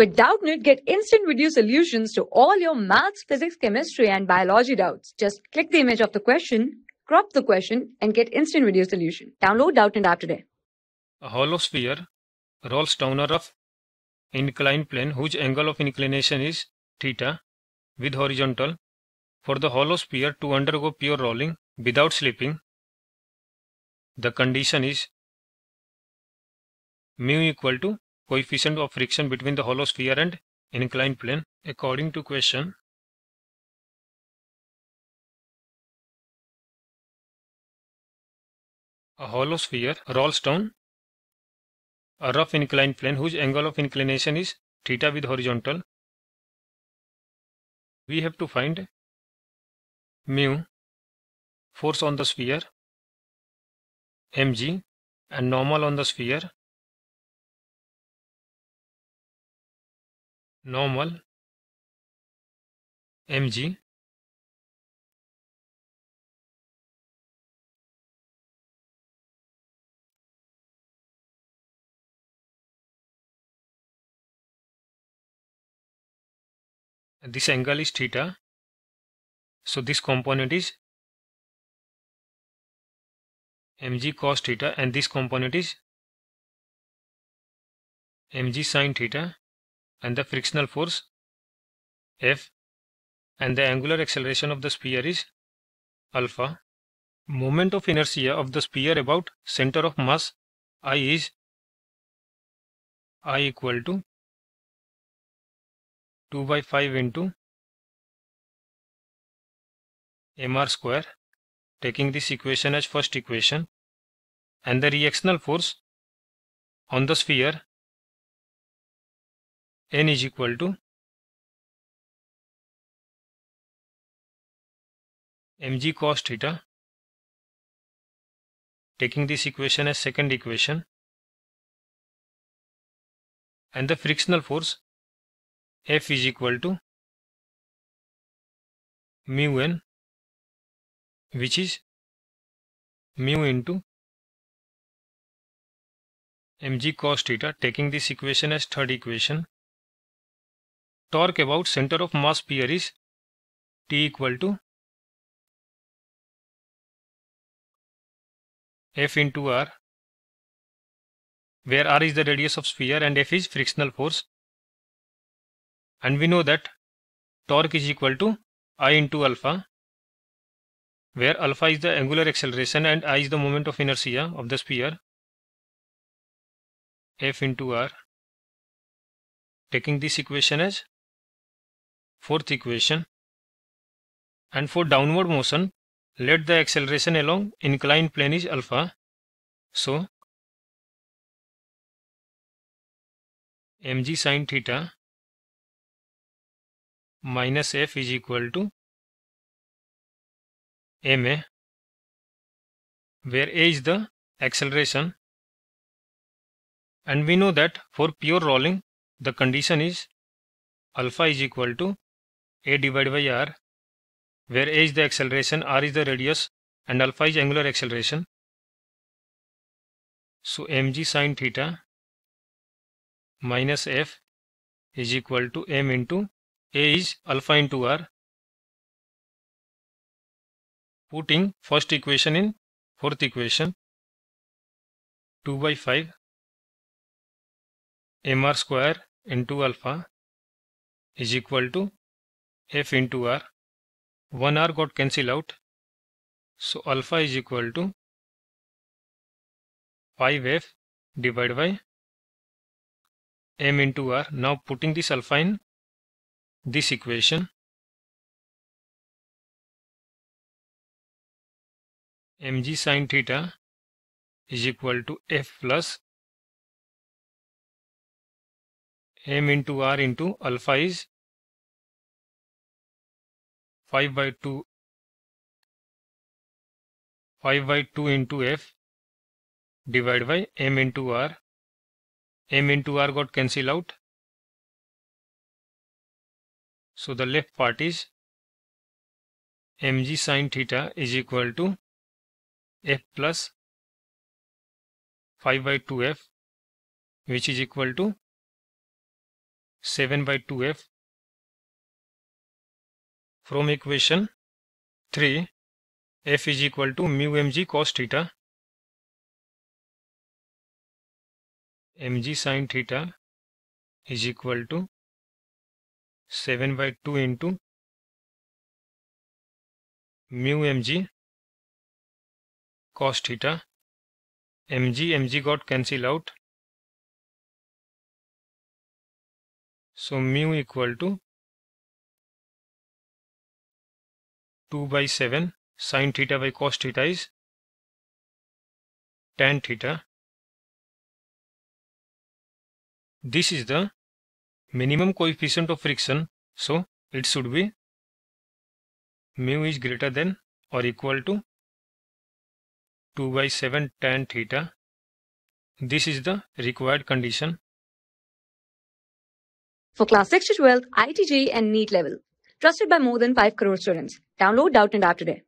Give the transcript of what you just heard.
With Doubtnit, get instant video solutions to all your maths, physics, chemistry, and biology doubts. Just click the image of the question, crop the question, and get instant video solution. Download Doubtnit app today. A hollow sphere rolls a of inclined plane whose angle of inclination is theta with horizontal. For the hollow sphere to undergo pure rolling without slipping, the condition is mu equal to coefficient of friction between the hollow sphere and inclined plane according to question a hollow sphere rolls down a rough inclined plane whose angle of inclination is theta with horizontal we have to find mu force on the sphere mg and normal on the sphere normal mg this angle is theta so this component is mg cos theta and this component is mg sin theta and the frictional force F and the angular acceleration of the sphere is alpha. Moment of inertia of the sphere about center of mass I is I equal to 2 by 5 into mr square taking this equation as first equation and the reactional force on the sphere n is equal to mg cos theta taking this equation as second equation and the frictional force F is equal to mu n which is mu into mg cos theta taking this equation as third equation torque about center of mass sphere is T equal to F into R where R is the radius of sphere and F is frictional force and we know that torque is equal to I into alpha where alpha is the angular acceleration and I is the moment of inertia of the sphere F into R taking this equation as fourth equation and for downward motion let the acceleration along inclined plane is alpha so mg sine theta minus f is equal to ma where a is the acceleration and we know that for pure rolling the condition is alpha is equal to a divided by r, where a is the acceleration, r is the radius, and alpha is angular acceleration. So mg sine theta minus f is equal to m into a is alpha into r. Putting first equation in fourth equation 2 by 5 mr square into alpha is equal to f into r 1 r got cancelled out so alpha is equal to 5f divided by m into r now putting this alpha in this equation mg sine theta is equal to f plus m into r into alpha is 5 by 2 5 by 2 into f divided by m into r m into r got cancelled out so the left part is mg sine theta is equal to f plus 5 by 2f which is equal to 7 by 2f from equation 3 f is equal to mu mg cos theta mg sin theta is equal to 7 by 2 into mu mg cos theta mg mg got cancelled out so mu equal to 2 by 7 sine theta by cos theta is tan theta. This is the minimum coefficient of friction so it should be mu is greater than or equal to 2 by 7 tan theta. This is the required condition. For class 6 to 12, ITG and NEET level, trusted by more than 5 crore students. Download Doubt and after today.